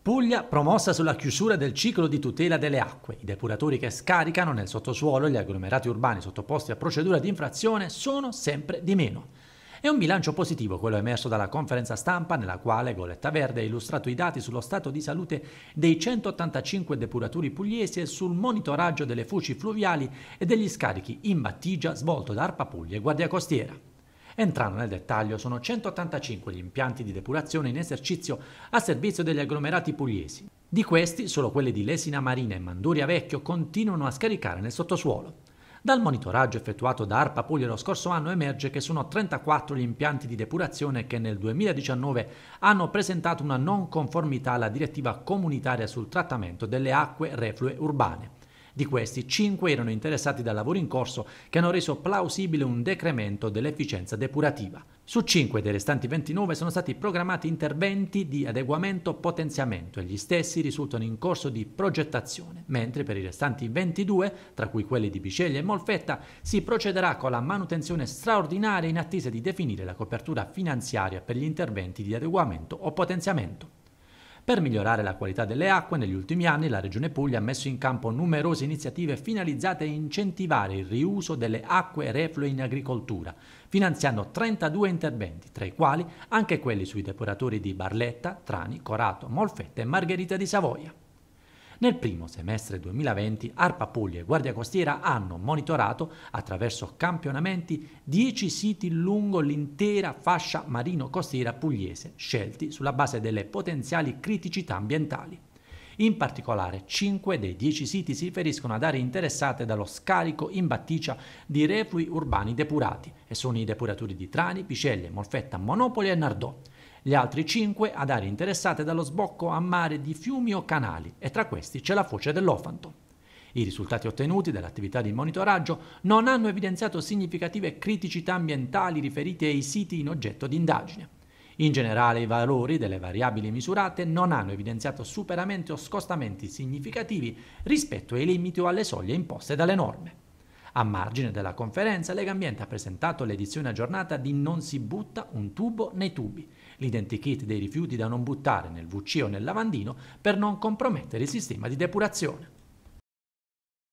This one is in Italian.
Puglia promossa sulla chiusura del ciclo di tutela delle acque. I depuratori che scaricano nel sottosuolo gli agglomerati urbani sottoposti a procedura di infrazione sono sempre di meno. È un bilancio positivo quello emerso dalla conferenza stampa nella quale Goletta Verde ha illustrato i dati sullo stato di salute dei 185 depuratori pugliesi e sul monitoraggio delle fuci fluviali e degli scarichi in battigia svolto da Arpa Puglia e Guardia Costiera. Entrando nel dettaglio, sono 185 gli impianti di depurazione in esercizio a servizio degli agglomerati pugliesi. Di questi, solo quelli di Lesina Marina e Manduria Vecchio continuano a scaricare nel sottosuolo. Dal monitoraggio effettuato da ARPA Puglia lo scorso anno emerge che sono 34 gli impianti di depurazione che nel 2019 hanno presentato una non conformità alla direttiva comunitaria sul trattamento delle acque reflue urbane. Di questi, 5 erano interessati da lavori in corso che hanno reso plausibile un decremento dell'efficienza depurativa. Su 5 dei restanti 29 sono stati programmati interventi di adeguamento potenziamento e gli stessi risultano in corso di progettazione, mentre per i restanti 22, tra cui quelli di Biceglia e Molfetta, si procederà con la manutenzione straordinaria in attesa di definire la copertura finanziaria per gli interventi di adeguamento o potenziamento. Per migliorare la qualità delle acque, negli ultimi anni la Regione Puglia ha messo in campo numerose iniziative finalizzate a incentivare il riuso delle acque reflue in agricoltura, finanziando 32 interventi, tra i quali anche quelli sui depuratori di Barletta, Trani, Corato, Molfetta e Margherita di Savoia. Nel primo semestre 2020 ARPA Puglia e Guardia Costiera hanno monitorato attraverso campionamenti 10 siti lungo l'intera fascia marino-costiera pugliese, scelti sulla base delle potenziali criticità ambientali. In particolare, 5 dei 10 siti si riferiscono ad aree interessate dallo scarico in battigia di reflui urbani depurati e sono i depuratori di Trani, Picelle, Molfetta, Monopoli e Nardò gli altri 5 ad aree interessate dallo sbocco a mare di fiumi o canali e tra questi c'è la foce dell'Ofanto. I risultati ottenuti dall'attività di monitoraggio non hanno evidenziato significative criticità ambientali riferite ai siti in oggetto di indagine. In generale i valori delle variabili misurate non hanno evidenziato superamenti o scostamenti significativi rispetto ai limiti o alle soglie imposte dalle norme. A margine della conferenza, Legambiente ha presentato l'edizione aggiornata di Non si butta un tubo nei tubi, l'identikit dei rifiuti da non buttare nel VC o nel lavandino per non compromettere il sistema di depurazione.